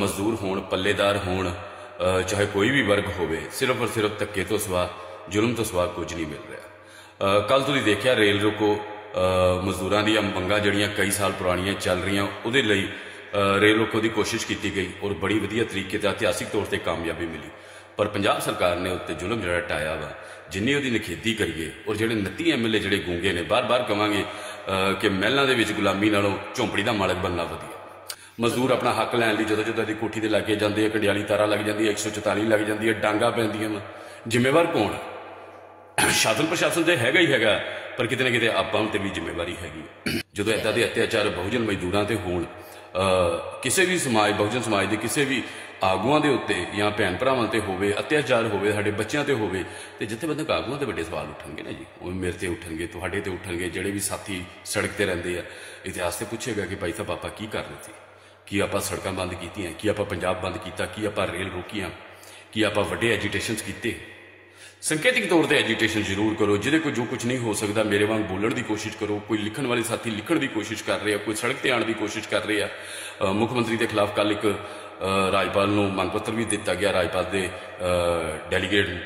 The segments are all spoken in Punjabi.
ਮਜ਼ਦੂਰ ਹੋਣ ਪੱਲੇਦਾਰ ਹੋਣ ਚਾਹੇ ਕੋਈ ਵੀ ਵਰਗ ਹੋਵੇ ਸਿਰਫ ਔਰ ਸਿਰਫ ਤੱਕੇ ਤੋਂ ਸਵਾ ਜ਼ੁਲਮ ਤੋਂ ਸਵਾ ਕੁਝ ਨਹੀਂ ਮਿਲ ਰਿਹਾ ਕੱਲ ਤੁਸੀਂ ਦੇਖਿਆ ਰੇਲ ਰੁਕੋ ਮਜ਼ਦੂਰਾਂ ਦੀਆਂ ਮੰਗਾਂ ਜਿਹੜੀਆਂ ਕਈ ਸਾਲ ਪੁਰਾਣੀਆਂ ਚੱਲ ਰਹੀਆਂ ਉਹਦੇ ਲਈ ਰੇਲ ਰੁਕੋ ਦੀ ਕੋਸ਼ਿਸ਼ ਕੀਤੀ ਗਈ ਔਰ ਬੜੀ ਵਧੀਆ ਤਰੀਕੇ ਤੇ ਇਤਿਹਾਸਿਕ ਤੌਰ ਤੇ ਕਾਮਯਾਬੀ ਮਿਲੀ ਪਰ ਪੰਜਾਬ ਸਰਕਾਰ ਨੇ ਉੱਤੇ ਜ਼ੁਲਮ ਜਿਹੜਾ ਟਾਇਆ ਵਾ ਜਿੰਨੀ ਉਹਦੀ ਨਖੇਦੀ ਕਰੀਏ ਔਰ ਜਿਹੜੇ 29 ਐਮਐਲਏ ਜਿਹੜੇ ਗੂੰਗੇ ਨੇ ਬਾਰ-ਬਾਰ ਕਵਾਂਗੇ ਕਿ ਮਹਿਲਾਂ ਦੇ ਵਿੱਚ ਗੁਲਾਮੀ ਨਾਲੋਂ ਝੌਂਪੜੀ ਦਾ ਮਾਲਕ ਬੰਨਾ ਵਧੀਆ ਮਜ਼ਦੂਰ ਆਪਣਾ ਹੱਕ ਲੈਣ ਲਈ ਜਦੋਂ ਜਦੋਂ ਦੀ ਕੋਠੀ ਦੇ ਲੱਗੇ ਜਾਂਦੇ ਆ ਕੰਡਿਆਲੀ ਤਾਰਾ ਲੱਗ ਜਾਂਦੀ ਹੈ 144 ਲੱਗ ਜਾਂਦੀ ਹੈ ਡਾਂਗਾ ਪੈਂਦੀਆਂ ਵਾ ਜ਼ਿੰਮੇਵਾਰ ਕੌਣ ਸ਼ਾਸਨ ਪ੍ਰਸ਼ਾਸਨ ਤੇ ਹੈਗਾ ਹੀ ਹੈਗਾ ਪਰ ਕਿਤੇ ਨਾ ਕਿਤੇ ਆਪਾਂ ਤੇ ਵੀ ਜ਼ਿੰਮੇਵਾਰੀ ਹੈਗੀ ਜਦੋਂ ਇਦਾਂ ਦੇ ਅਤਿਆਚਾਰ ਬਹੁਜਨ ਮਜ਼ਦੂਰਾਂ ਤੇ ਹੋਣ ਕਿਸੇ ਵੀ ਸਮਾਜ ਬਹੁਜਨ ਸਮਾਜ ਦੇ ਕਿਸੇ ਵੀ ਆਗੂਆਂ ਦੇ ਉੱਤੇ ਜਾਂ ਭੈਣ ਭਰਾਵਾਂ ਤੇ ਹੋਵੇ ਅਤਿਆਚਾਰ ਹੋਵੇ ਸਾਡੇ ਬੱਚਿਆਂ ਤੇ ਹੋਵੇ ਤੇ ਜਿੱਥੇ ਬੰਦਕ ਆਗੂਆਂ ਤੇ ਵੱਡੇ ਸਵਾਲ ਉੱਠਣਗੇ ਨਾ ਜੀ ਉਹ ਮੇਰੇ ਤੇ ਉੱਠਣਗੇ ਤੁਹਾਡੇ ਤੇ ਉੱਠਣਗੇ ਜਿਹੜੇ ਵੀ ਸਾਥੀ ਸੜਕ ਤੇ ਰਹਿੰਦੇ ਆ ਇਤਿਹਾਸ ਤੇ ਪੁੱਛੇਗਾ ਕਿ ਭਾਈ ਸਾਹਿਬ ਆਪਾਂ ਕੀ ਕਰ ਰਹੇ ਸੀ ਕੀ ਆਪਾਂ ਸੜਕਾਂ ਬੰਦ ਕੀਤੀਆਂ ਕੀ ਆਪਾਂ ਪੰਜਾਬ ਬੰਦ ਕੀਤਾ ਕੀ ਆਪਾਂ ਰੇਲ ਰੋਕੀਆਂ ਕੀ ਆਪਾਂ ਵੱਡੇ ਐਜੀਟੇਸ਼ਨਸ ਕੀਤੇ ਸੰਕੇਤਿਕ ਤੌਰ ਤੇ ਐਜੀਟੇਸ਼ਨ ਜ਼ਰੂਰ ਕਰੋ ਜਿਹਦੇ ਕੋਈ ਜੋ ਕੁਝ ਨਹੀਂ ਹੋ ਸਕਦਾ ਮੇਰੇ ਵਾਂਗ ਬੋਲਣ ਦੀ ਕੋਸ਼ਿਸ਼ ਕਰੋ ਕੋਈ ਲਿਖਣ ਵਾਲੇ ਸਾਥੀ ਲਿਖਣ ਦੀ ਕੋਸ਼ਿਸ਼ ਕਰ ਰਿਹਾ ਕੋਈ ਸੜਕ ਤੇ ਆਣ ਦੀ ਕੋਸ਼ਿਸ਼ ਕਰ ਰਿਹਾ ਮੁੱਖ ਮੰਤਰੀ ਦੇ ਖਿਲਾਫ ਕੱਲ ਇੱਕ ਰਾਜਪਾਲ ਨੂੰ ਮੰਗ ਪੱਤਰ ਵੀ ਦਿੱਤਾ ਗਿਆ ਰਾਜਪਾਲ ਦੇ ਡੈਲੀਗੇਟ ਨੂੰ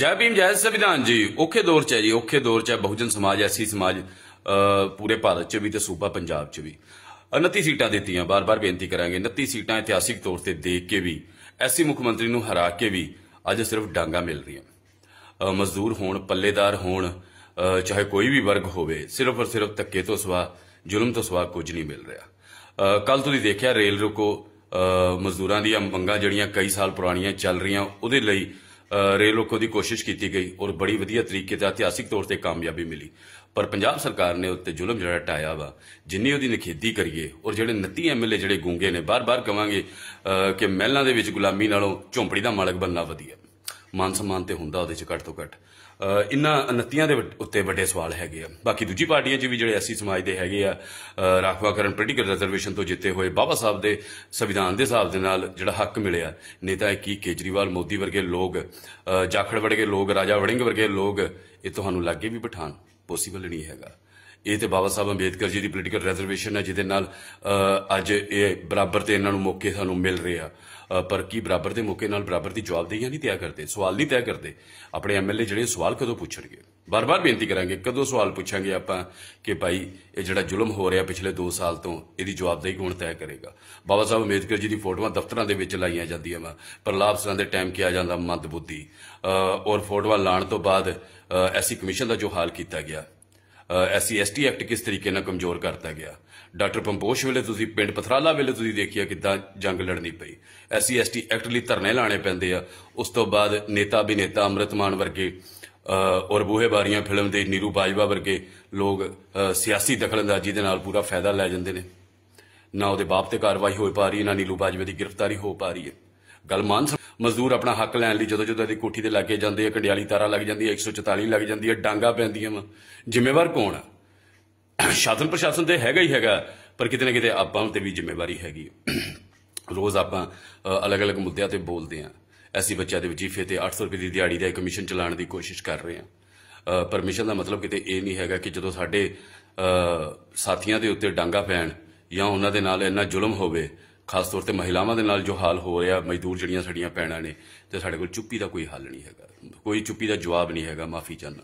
ਜੈ ਭੀਮ ਜੈ ਸੰਵਿਧਾਨ ਜੀ ਔਖੇ ਦੌਰ ਚ ਹੈ ਜੀ ਔਖੇ ਦੌਰ ਚ ਹੈ ਬਹੁਜਨ ਸਮਾਜ ਐਸੀ ਸਮਾਜ ਪੂਰੇ ਭਾਰਤ ਚ ਵੀ ਤੇ ਸੂਬਾ ਪੰਜਾਬ ਚ ਵੀ 29 ਸੀਟਾਂ ਦਿੱਤੀਆਂ ਬਾਰ-ਬਾਰ ਬੇਨਤੀ ਕਰਾਂਗੇ 29 ਸੀਟਾਂ ਇਤਿਹਾਸਿਕ ਤੌਰ ਤੇ ਦੇ ਕੇ ਵੀ ਐਸੀ ਮੁੱਖ ਮੰਤਰੀ ਨੂੰ ਹਰਾ ਕੇ ਵੀ ਅੱਜ ਸਿਰਫ ਡਾਂਗਾ ਮਿਲ ਰਹੀਆਂ ਮਜ਼ਦੂਰ ਹੋਣ ਪੱਲੇਦਾਰ ਹੋਣ ਚਾਹੇ ਕੋਈ ਵੀ ਵਰਗ ਹੋਵੇ ਸਿਰਫ ਔਰ ਸਿਰਫ ਤੱਕੇ ਤੋਂ ਸਵਾ ਜ਼ੁਲਮ ਤੋਂ ਸਵਾ ਕੁਝ ਨਹੀਂ ਮਿਲ ਰਿਹਾ ਕੱਲ ਤੁਸੀਂ ਦੇਖਿਆ ਰੇਲ ਰੁਕੋ ਮਜ਼ਦੂਰਾਂ ਦੀਆਂ ਮੰਗਾਂ ਜਿਹੜੀਆਂ ਕਈ ਸਾਲ ਪੁਰਾਣੀਆਂ ਚੱਲ ਰਹੀਆਂ ਉਹਦੇ ਲਈ ਰੇਲ ਰੋਕੋ ਦੀ ਕੋਸ਼ਿਸ਼ ਕੀਤੀ ਗਈ ਔਰ ਬੜੀ ਵਧੀਆ ਤਰੀਕੇ ਤੇ ਇਤਿਹਾਸਿਕ ਤੌਰ ਤੇ ਕਾਮਯਾਬੀ ਮਿਲੀ ਪਰ ਪੰਜਾਬ ਸਰਕਾਰ ਨੇ ਉੱਤੇ ਜ਼ੁਲਮ ਜਿਹੜਾ ਟਾਇਆ ਵਾ ਜਿੰਨੀ ਉਹਦੀ ਨਖੇਦੀ ਕਰੀਏ ਔਰ ਜਿਹੜੇ 29 ਐਮਐਲਏ ਜਿਹੜੇ ਗੂੰਗੇ ਨੇ ਬਾਰ-ਬਾਰ ਕਵਾਂਗੇ ਕਿ ਮਹਿਲਾਂ ਦੇ ਵਿੱਚ ਗੁਲਾਮੀ ਨਾਲੋਂ ਝੌਂਪੜੀ ਦਾ ਮਾਲਕ ਬੰਨਾ ਵਧੀਆ ਮਾਨ ਸਨਮਾਨ ਤੇ ਹੁੰਦਾ ਉਹਦੇ ਚ ਘੱਟ ਤੋਂ ਘੱਟ ਇਨ੍ਹਾਂ 29 ਦੇ ਉੱਤੇ ਵੱਡੇ ਸਵਾਲ ਹੈਗੇ ਆ ਬਾਕੀ ਦੂਜੀ ਪਾਰਟੀਆਂ 'ਚ ਵੀ ਜਿਹੜੇ ਐਸੀ ਸਮਾਜ ਦੇ ਹੈਗੇ ਆ ਰਾਖਵਾਕਰਨ ਪੋਲੀਟੀਕਲ ਰਿਜ਼ਰਵੇਸ਼ਨ ਤੋਂ ਜਿੱਤੇ ਹੋਏ ਬਾਬਾ ਸਾਹਿਬ ਦੇ ਸੰਵਿਧਾਨ ਦੇ ਹਿਸਾਬ ਦੇ ਨਾਲ ਜਿਹੜਾ ਹੱਕ ਮਿਲਿਆ ਨੇਤਾ ਕੀ ਕੇਜਰੀਵਾਲ ਮੋਦੀ ਵਰਗੇ ਲੋਕ ਜਾਖੜ ਵਰਗੇ ਲੋਕ ਰਾਜਾ ਵੜਿੰਗ ਵਰਗੇ ਲੋਕ ਇਹ ਤੁਹਾਨੂੰ ਲੱਗੇ ਵੀ ਪਠਾਨ ਪੋਸੀਬਲ ਨਹੀਂ ਹੈਗਾ ਇਹ ਤੇ ਬਾਬਾ ਸਾਹਿਬ ਅੰਬੇਦਕਰ ਜੀ ਦੀ ਪੋਲੀਟੀਕਲ ਰਿਜ਼ਰਵੇਸ਼ਨ ਹੈ ਜਿਹਦੇ ਨਾਲ ਅੱਜ ਇਹ ਬਰਾਬਰ ਤੇ ਇਹਨਾਂ ਨੂੰ ਮੌਕੇ ਸਾਨੂੰ ਮਿਲ ਰਿਹਾ ਪਰ ਕੀ ਬਰਾਬਰ ਦੇ ਮੌਕੇ ਨਾਲ ਬਰਾਬਰ ਦੀ ਦੇਈਆਂ ਨਹੀਂ ਤਿਆ ਕਰਦੇ ਸਵਾਲ ਨਹੀਂ ਤਿਆ ਕਰਦੇ ਆਪਣੇ ਐਮਐਲਏ ਜਿਹੜੇ ਸਵਾਲ ਕਦੋਂ ਪੁੱਛਣਗੇ ਬਾਰ-ਬਾਰ ਬੇਨਤੀ ਕਰਾਂਗੇ ਕਦੋਂ ਸਵਾਲ ਪੁੱਛਾਂਗੇ ਆਪਾਂ ਕਿ ਭਾਈ ਇਹ ਜਿਹੜਾ ਜ਼ੁਲਮ ਹੋ ਰਿਹਾ ਪਿਛਲੇ 2 ਸਾਲ ਤੋਂ ਇਹਦੀ ਜਵਾਬਦੇਹੀ ਕੌਣ ਤੈਅ ਕਰੇਗਾ ਬਾਬਾ ਸਾਹਿਬ ਅੰਬੇਦਕਰ ਜੀ ਦੀ ਫੋਟੋਆਂ ਦਫ਼ਤਰਾਂ ਦੇ ਵਿੱਚ ਲਾਈਆਂ ਜਾਂਦੀਆਂ ਵਾ ਪ੍ਰਲਾਪ ਸਰਾਂ ਦੇ ਟਾਈਮ ਕਿਹਾ ਜਾਂਦਾ ਮੰਦਬੁੱਧੀ ਔਰ ਫੋਟੋਆਂ ਲਾਣ ਤੋਂ ਬਾਅਦ ਐਸੀ ਕਮਿਸ਼ਨ ਦਾ ਜੋ ਹਾਲ ਕੀਤਾ ਗਿਆ ਐਸਸੀ ਐਸਟੀ ਐਕਟ ਕਿਸ ਤਰੀਕੇ ਨਾਲ ਕਮਜ਼ੋਰ ਕਰਤਾ ਗਿਆ ਡਾਕਟਰ ਪੰਪੋਸ਼ ਵੇਲੇ ਤੁਸੀਂ ਪਿੰਡ ਪਥਰਾਲਾ ਵੇਲੇ ਤੁਸੀਂ ਦੇਖਿਆ ਕਿਦਾਂ ਜੰਗ ਲੜਨੀ ਪਈ ਐਸਸੀ ਐਸਟੀ ਐਕਟ ਲਈ ਧਰਨੇ ਲਾਣੇ ਪੈਂਦੇ ਆ ਉਸ ਤੋਂ ਬਾਅਦ ਨੇਤਾ ਵੀ ਨੇਤਾ ਅਮਰਤਮਾਨ ਵਰਗੇ ਔਰ ਬੂਹੇ ਬਾਰੀਆਂ ਫਿਲਮ ਦੇ ਨੀਰੂ ਬਾਜਵਾ ਵਰਗੇ ਲੋਕ ਸਿਆਸੀ ਦਖਲਅੰਦਾਜ਼ੀ ਦੇ ਨਾਲ ਪੂਰਾ ਫਾਇਦਾ ਲੈ ਜਾਂਦੇ ਨੇ ਨਾ ਉਹਦੇ ਬਾਪ ਤੇ ਕਾਰਵਾਈ ਹੋਈ ਪਾ ਰਹੀ ਨਾ ਨੀਰੂ ਬਾਜਵਾ ਦੀ ਗ੍ਰਿਫਤਾਰੀ ਹੋ ਪਾ ਰਹੀ ਹੈ ਗੱਲ ਗਲਮਾਨ ਮਜ਼ਦੂਰ ਆਪਣਾ ਹੱਕ ਲੈਣ ਲਈ ਜਦੋਂ ਜਦੋਂ ਇਹਦੀ ਕੋਠੀ ਤੇ ਲੱਗੇ ਜਾਂਦੇ ਆ ਕੰਡਿਆਲੀ ਤਾਰਾ ਲੱਗ ਜਾਂਦੀ ਹੈ 144 ਲੱਗ ਜਾਂਦੀ ਹੈ ਡਾਂਗਾ ਪੈਂਦੀਆਂ ਵਾ ਜ਼ਿੰਮੇਵਾਰ ਕੌਣ ਆ ਸ਼ਾਸਨ ਪ੍ਰਸ਼ਾਸਨ ਤੇ ਹੈਗਾ ਹੀ ਹੈਗਾ ਪਰ ਕਿਤੇ ਨਾ ਕਿਤੇ ਆਪਾਂ ਤੇ ਵੀ ਜ਼ਿੰਮੇਵਾਰੀ ਹੈਗੀ ਰੋਜ਼ ਆਪਾਂ ਅਲੱਗ-ਅਲੱਗ ਮੁੱਦਿਆਂ ਤੇ ਬੋਲਦੇ ਆ ਐਸੀ ਬੱਚਿਆਂ ਦੇ ਵਜੀਫੇ ਤੇ 800 ਰੁਪਏ ਦੀ ਦਿਹਾੜੀ ਦਾ ਕਮਿਸ਼ਨ ਚਲਾਉਣ ਦੀ ਕੋਸ਼ਿਸ਼ ਕਰ ਰਹੇ ਆ ਪਰਮਿਸ਼ਨ ਦਾ ਮਤਲਬ ਕਿਤੇ ਇਹ ਨਹੀਂ ਹੈਗਾ ਕਿ ਜਦੋਂ ਸਾਡੇ ਸਾਥੀਆਂ ਦੇ ਉੱਤੇ ਡਾਂਗਾ ਪੈਣ ਜਾਂ ਉਹਨਾਂ ਦੇ ਨਾਲ ਇੰਨਾ ਜ਼ੁਲਮ ਹੋਵੇ ਖਾਸ ਤੌਰ ਤੇ ਮਹਿਲਾਵਾਂ ਦੇ ਨਾਲ ਜੋ ਹਾਲ ਹੋ ਰਿਹਾ ਮਜ਼ਦੂਰ ਜਿਹੜੀਆਂ ਸਾਡੀਆਂ ਪੈਣਾ ਨੇ ਤੇ ਸਾਡੇ ਕੋਲ ਚੁੱਪੀ ਦਾ ਕੋਈ ਹੱਲ ਨਹੀਂ ਹੈਗਾ ਕੋਈ ਚੁੱਪੀ ਦਾ ਜਵਾਬ ਨਹੀਂ ਹੈਗਾ ਮਾਫੀ ਚਾਹਨਾ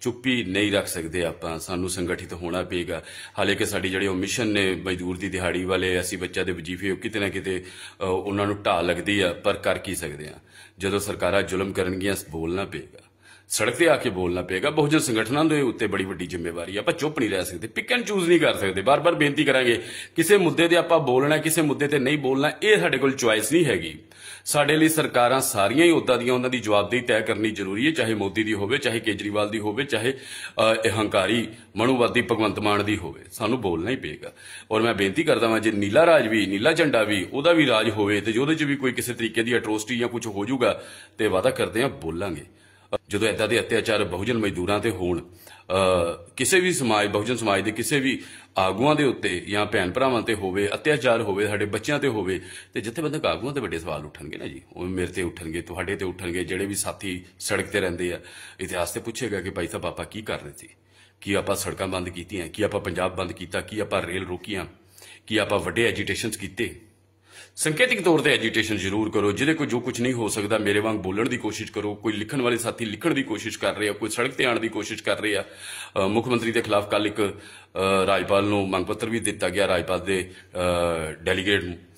ਚੁੱਪੀ ਨਹੀਂ ਰੱਖ ਸਕਦੇ ਆਪਾਂ ਸਾਨੂੰ ਸੰਗਠਿਤ ਹੋਣਾ ਪਏਗਾ ਹਾਲੇ ਕਿ ਸਾਡੀ ਜਿਹੜੀ ਉਹ ਮਿਸ਼ਨ ਨੇ ਮਜ਼ਦੂਰ ਦੀ ਦਿਹਾੜੀ ਵਾਲੇ ਅਸੀਂ ਬੱਚਾ ਦੇ ਵਜੀਫੇ ਉਹ ਕਿਤੇ ਨਾ ਕਿਤੇ ਉਹਨਾਂ ਨੂੰ ਢਾਲ ਲੱਗਦੀ ਆ ਪਰ ਕਰ ਕੀ ਸਕਦੇ ਆ ਜਦੋਂ ਸਰਕਾਰਾਂ ਜ਼ੁਲਮ ਕਰਨਗੀਆਂ ਬੋਲਣਾ ਪਏਗਾ ਸੜਕ ਤੇ ਆ ਕੇ ਬੋਲਣਾ ਪਏਗਾ ਬਹੁਜਨ ਸੰਗਠਨਾਂ ਦੇ ਉੱਤੇ ਬੜੀ ਵੱਡੀ ਜ਼ਿੰਮੇਵਾਰੀ ਆਪਾਂ ਚੁੱਪ ਨਹੀਂ ਰਹਿ ਸਕਦੇ ਪਿਕ ਐਂਡ ਚੂਜ਼ ਨਹੀਂ ਕਰ ਸਕਦੇ ਬਾਰ-ਬਾਰ ਬੇਨਤੀ ਕਰਾਂਗੇ ਕਿਸੇ ਮੁੱਦੇ ਤੇ ਆਪਾਂ ਬੋਲਣਾ ਕਿਸੇ ਮੁੱਦੇ ਤੇ ਨਹੀਂ ਬੋਲਣਾ ਇਹ ਸਾਡੇ ਕੋਲ ਚੁਆਇਸ ਨਹੀਂ ਹੈਗੀ ਸਾਡੇ ਲਈ ਸਰਕਾਰਾਂ ਸਾਰੀਆਂ ਹੀ ਉਦਾਂ ਦੀਆਂ ਉਹਨਾਂ ਦੀ ਜਵਾਬਦੇਹੀ ਤੈਅ ਕਰਨੀ ਜ਼ਰੂਰੀ ਹੈ ਚਾਹੇ ਮੋਦੀ ਦੀ ਹੋਵੇ ਚਾਹੇ ਕੇਜਰੀਵਾਲ ਦੀ ਹੋਵੇ ਚਾਹੇ ਅਹੰਕਾਰੀ ਮਨੁਵਾਦੀ ਭਗਵੰਤ ਮਾਨ ਦੀ ਹੋਵੇ ਸਾਨੂੰ ਬੋਲਣਾ ਹੀ ਪਏਗਾ ਔਰ ਮੈਂ ਬੇਨਤੀ ਕਰਦਾ ਹਾਂ ਜੇ ਨੀਲਾ ਰਾਜ ਵੀ ਨੀਲਾ ਝੰਡਾ ਵੀ ਉਹਦਾ ਵੀ ਰਾਜ ਹੋਵੇ ਤੇ ਉਹਦੇ 'ਚ ਵੀ ਕੋਈ ਕਿਸੇ ਤਰੀਕੇ ਦੀ ਅਟਰੋਸਿਟੀ ਜਾਂ ਕੁਝ ਹੋ ਜਾਊਗਾ ਤੇ ਵਾਅਦਾ ਕਰਦੇ ਹਾਂ ਬੋਲਾਂਗੇ ਜਦੋਂ ਇਦਾਂ ਦੇ ਅਤਿਆਚਾਰ ਬਹੁਜਨ ਮਜ਼ਦੂਰਾਂ ਤੇ ਹੋਣ ਕਿਸੇ ਵੀ ਸਮਾਜ ਬਹੁਜਨ ਸਮਾਜ ਦੇ ਕਿਸੇ ਵੀ ਆਗੂਆਂ ਦੇ ਉੱਤੇ ਜਾਂ ਭੈਣ ਭਰਾਵਾਂ ਤੇ ਹੋਵੇ ਅਤਿਆਚਾਰ ਹੋਵੇ ਸਾਡੇ ਬੱਚਿਆਂ ਤੇ ਹੋਵੇ ਤੇ ਜਿੱਥੇ ਬੰਦਕ ਆਗੂਆਂ ਤੇ ਵੱਡੇ ਸਵਾਲ ਉੱਠਣਗੇ ਨਾ ਜੀ ਉਹ ਮੇਰੇ ਤੇ ਉੱਠਣਗੇ ਤੁਹਾਡੇ ਤੇ ਉੱਠਣਗੇ ਜਿਹੜੇ ਵੀ ਸਾਥੀ ਸੜਕ ਤੇ ਰਹਿੰਦੇ ਆ ਇਤਿਹਾਸ ਤੇ ਪੁੱਛੇਗਾ ਕਿ ਭਾਈ ਸਾਹਿਬ ਆਪਾਂ ਕੀ ਕਰਦੇ ਸੀ ਕੀ ਆਪਾਂ ਸੜਕਾਂ ਬੰਦ ਕੀਤੀਆਂ ਕੀ ਆਪਾਂ ਪੰਜਾਬ ਬੰਦ ਕੀਤਾ ਕੀ ਆਪਾਂ ਰੇਲ ਰੋਕੀਆਂ ਕੀ ਆਪਾਂ ਵੱਡੇ ਐਜੀਟੇਸ਼ਨਸ ਕੀਤੇ ਸੰਕੇਤਿਕ ਤੌਰ ਤੇ ਐਜੀਟੇਸ਼ਨ ਜ਼ਰੂਰ ਕਰੋ ਜਿਹਦੇ ਕੋਈ ਜੋ ਕੁਝ ਨਹੀਂ ਹੋ ਸਕਦਾ ਮੇਰੇ ਵਾਂਗ ਬੋਲਣ ਦੀ ਕੋਸ਼ਿਸ਼ ਕਰੋ ਕੋਈ ਲਿਖਣ ਵਾਲੇ ਸਾਥੀ ਲਿਖਣ ਦੀ ਕੋਸ਼ਿਸ਼ ਕਰ ਰਹੇ ਆ ਕੋਈ ਸੜਕ ਤੇ ਆਣ ਦੀ ਕੋਸ਼ਿਸ਼ ਕਰ ਰਹੇ ਆ ਮੁੱਖ ਮੰਤਰੀ ਦੇ ਖਿਲਾਫ ਕੱਲ ਇੱਕ ਰਾਜਪਾਲ ਨੂੰ ਮੰਗ ਪੱਤਰ ਵੀ ਦਿੱਤਾ ਗਿਆ ਰਾਜਪਾਲ ਦੇ ਡੈਲੀਗੇਟ